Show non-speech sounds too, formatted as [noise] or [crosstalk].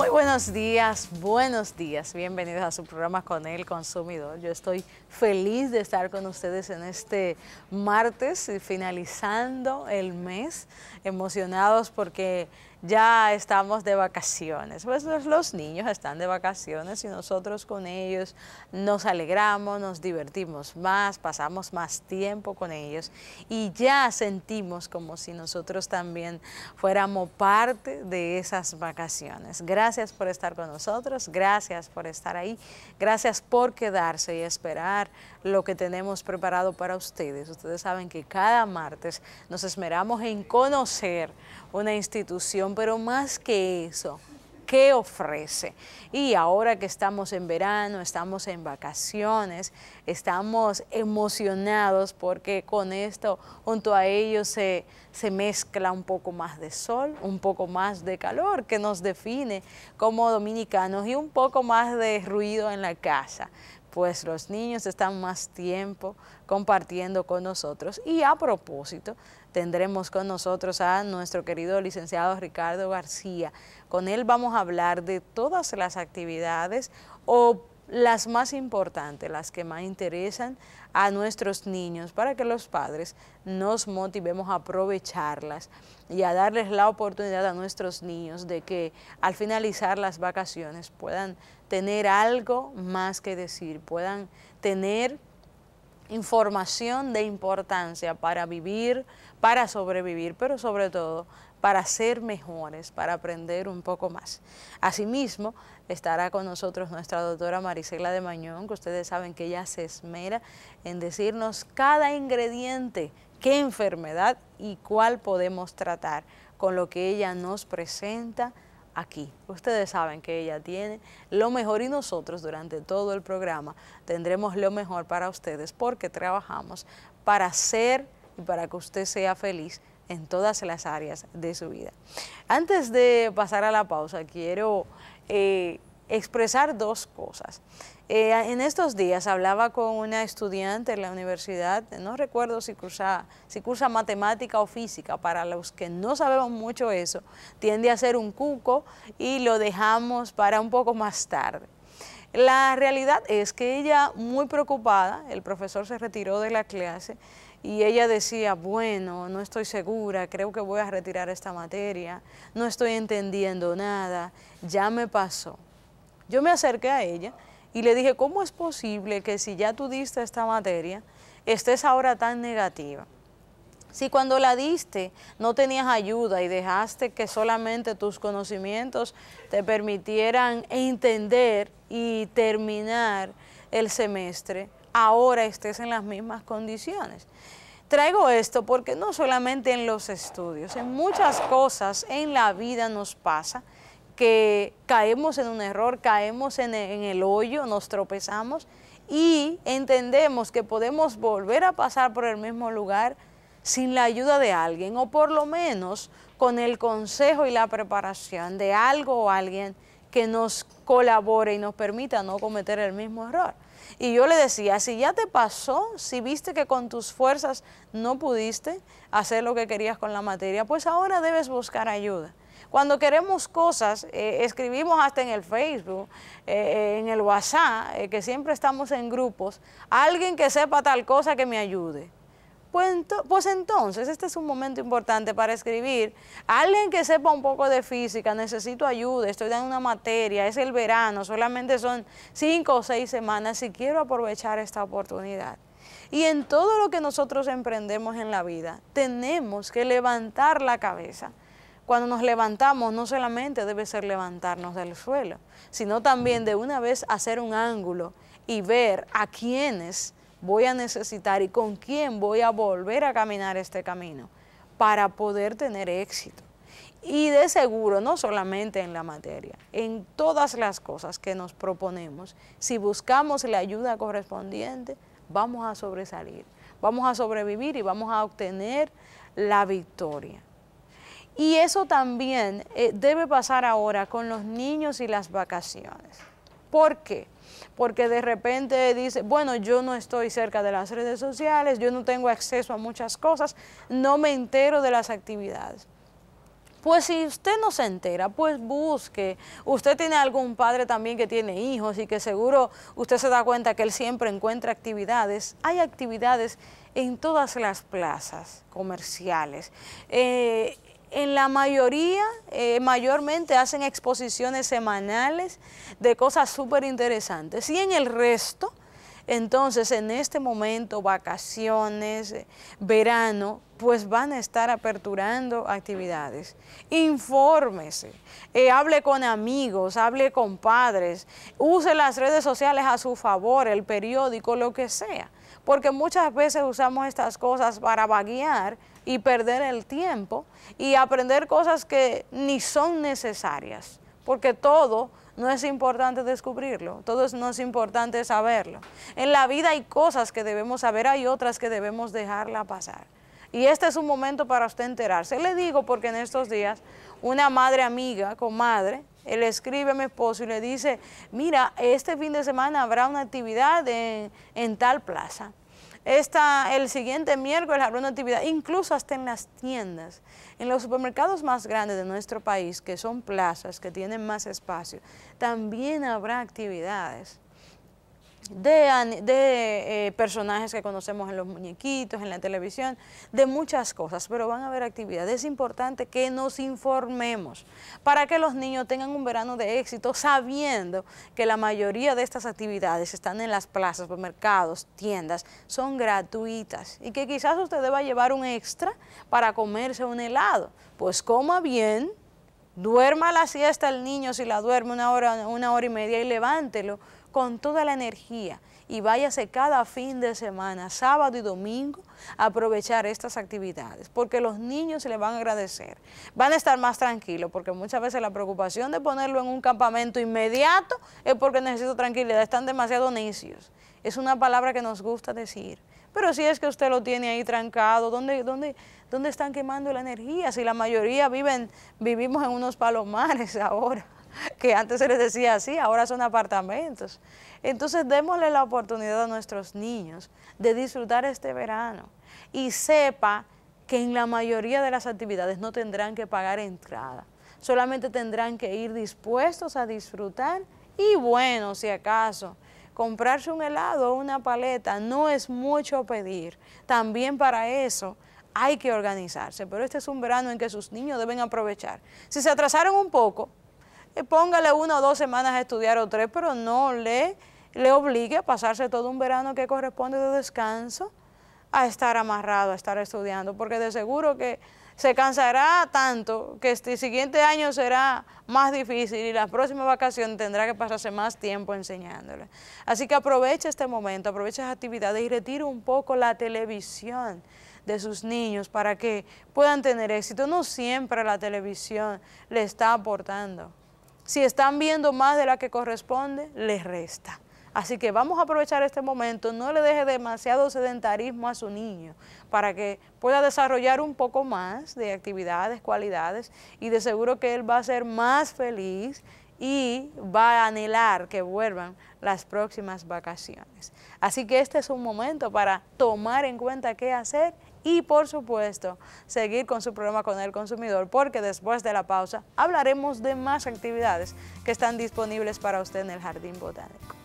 Muy buenos días, buenos días. Bienvenidos a su programa con el consumidor. Yo estoy feliz de estar con ustedes en este martes, finalizando el mes, emocionados porque ya estamos de vacaciones. Pues los niños están de vacaciones y nosotros con ellos nos alegramos, nos divertimos más, pasamos más tiempo con ellos y ya sentimos como si nosotros también fuéramos parte de esas vacaciones. Gracias por estar con nosotros, gracias por estar ahí, gracias por quedarse y esperar lo que tenemos preparado para ustedes. Ustedes saben que cada martes nos esmeramos en conocer una institución pero más que eso, ¿qué ofrece? Y ahora que estamos en verano, estamos en vacaciones, estamos emocionados porque con esto, junto a ellos se, se mezcla un poco más de sol, un poco más de calor que nos define como dominicanos y un poco más de ruido en la casa pues los niños están más tiempo compartiendo con nosotros. Y a propósito tendremos con nosotros a nuestro querido licenciado Ricardo García. Con él vamos a hablar de todas las actividades o las más importantes, las que más interesan a nuestros niños, para que los padres nos motivemos a aprovecharlas y a darles la oportunidad a nuestros niños de que al finalizar las vacaciones puedan tener algo más que decir, puedan tener información de importancia para vivir, para sobrevivir, pero sobre todo para ser mejores, para aprender un poco más. Asimismo, estará con nosotros nuestra doctora Marisela de Mañón, que ustedes saben que ella se esmera en decirnos cada ingrediente, qué enfermedad y cuál podemos tratar, con lo que ella nos presenta aquí. Ustedes saben que ella tiene lo mejor y nosotros durante todo el programa tendremos lo mejor para ustedes porque trabajamos para ser y para que usted sea feliz en todas las áreas de su vida. Antes de pasar a la pausa, quiero eh, expresar dos cosas. Eh, en estos días hablaba con una estudiante en la universidad, no recuerdo si cursa, si cursa matemática o física, para los que no sabemos mucho eso, tiende a ser un cuco y lo dejamos para un poco más tarde. La realidad es que ella muy preocupada, el profesor se retiró de la clase y ella decía, bueno, no estoy segura, creo que voy a retirar esta materia, no estoy entendiendo nada, ya me pasó. Yo me acerqué a ella y le dije, ¿cómo es posible que si ya tú diste esta materia, estés ahora tan negativa? Si cuando la diste no tenías ayuda y dejaste que solamente tus conocimientos te permitieran entender y terminar el semestre, ahora estés en las mismas condiciones. Traigo esto porque no solamente en los estudios, en muchas cosas en la vida nos pasa que caemos en un error, caemos en, el hoyo, nos tropezamos y entendemos que podemos volver a pasar por el mismo lugar sin la ayuda de alguien o por lo menos con el consejo y la preparación de algo o alguien que nos colabore y nos permita no cometer el mismo error. Y yo le decía, si ya te pasó, si viste que con tus fuerzas no pudiste hacer lo que querías con la materia, pues ahora debes buscar ayuda. Cuando queremos cosas, eh, escribimos hasta en el Facebook, eh, eh, en el WhatsApp, que siempre estamos en grupos, alguien que sepa tal cosa que me ayude. Pues, pues, entonces, este es un momento importante para escribir. Alguien que sepa un poco de física, necesito ayuda, estoy dando una materia, es el verano, solamente son cinco o seis semanas y quiero aprovechar esta oportunidad. Y en todo lo que nosotros emprendemos en la vida, tenemos que levantar la cabeza cuando nos levantamos, no solamente debe ser levantarnos del suelo, sino también de una vez hacer un ángulo y ver a quiénes voy a necesitar y con quién voy a volver a caminar este camino para poder tener éxito. Y de seguro, no solamente en la materia, en todas las cosas que nos proponemos, si buscamos la ayuda correspondiente, vamos a sobresalir, vamos a sobrevivir y vamos a obtener la victoria. Y eso también eh, debe pasar ahora con los niños y las vacaciones. ¿Por qué? Porque de repente dice, bueno, yo no estoy cerca de las redes sociales, yo no tengo acceso a muchas cosas, no me entero de las actividades. Pues si usted no se entera, pues busque. Usted tiene algún padre también que tiene hijos y que seguro usted se da cuenta que él siempre encuentra actividades. Hay actividades en todas las plazas comerciales. Eh, en la mayoría, eh, mayormente hacen exposiciones semanales de cosas súper interesantes. Y en el resto, entonces en este momento, vacaciones, eh, verano, pues van a estar aperturando actividades. Infórmese, eh, hable con amigos, hable con padres, use las redes sociales a su favor, el periódico, lo que sea. Porque muchas veces usamos estas cosas para baguear, y perder el tiempo y aprender cosas que ni son necesarias, porque todo no es importante descubrirlo, todo no es importante saberlo. En la vida hay cosas que debemos saber, hay otras que debemos dejarla pasar. Y este es un momento para usted enterarse. Le digo porque en estos días una madre amiga, comadre, le escribe a mi esposo y le dice, mira, este fin de semana habrá una actividad en, en tal plaza. Esta, el siguiente miércoles habrá una actividad, incluso hasta en las tiendas, en los supermercados más grandes de nuestro país, que son plazas, que tienen más espacio, también habrá actividades de, de eh, personajes que conocemos en los muñequitos, en la televisión, de muchas cosas, pero van a haber actividades. Es importante que nos informemos para que los niños tengan un verano de éxito sabiendo que la mayoría de estas actividades están en las plazas, mercados, tiendas, son gratuitas y que quizás usted deba llevar un extra para comerse un helado. Pues coma bien, duerma la siesta el niño si la duerme una hora, una hora y media y levántelo con toda la energía y váyase cada fin de semana, sábado y domingo, a aprovechar estas actividades, porque los niños se le van a agradecer, van a estar más tranquilos, porque muchas veces la preocupación de ponerlo en un campamento inmediato es porque necesito tranquilidad, están demasiado necios. Es una palabra que nos gusta decir. Pero si es que usted lo tiene ahí trancado, ¿dónde, dónde, dónde están quemando la energía? Si la mayoría viven, vivimos en unos palomares [laughs] ahora que antes se les decía así, ahora son apartamentos. Entonces démosle la oportunidad a nuestros niños de disfrutar este verano y sepa que en la mayoría de las actividades no tendrán que pagar entrada, solamente tendrán que ir dispuestos a disfrutar y bueno, si acaso, comprarse un helado o una paleta no es mucho pedir. También para eso hay que organizarse, pero este es un verano en que sus niños deben aprovechar. Si se atrasaron un poco, eh, póngale una o dos semanas a estudiar o tres, pero no le, obligue a pasarse todo un verano que corresponde de descanso a estar amarrado, a estar estudiando, porque de seguro que se cansará tanto que este siguiente año será más difícil y la próxima vacación tendrá que pasarse más tiempo enseñándole. Así que aproveche este momento, aproveche las actividades y retire un poco la televisión de sus niños para que puedan tener éxito. No siempre la televisión le está aportando. Si están viendo más de la que corresponde, les resta. Así que vamos a aprovechar este momento, no le deje demasiado sedentarismo a su niño para que pueda desarrollar un poco más de actividades, cualidades y de seguro que él va a ser más feliz y va a anhelar que vuelvan las próximas vacaciones. Así que este es un momento para tomar en cuenta qué hacer y por supuesto seguir con su programa con el consumidor porque después de la pausa hablaremos de más actividades que están disponibles para usted en el Jardín Botánico.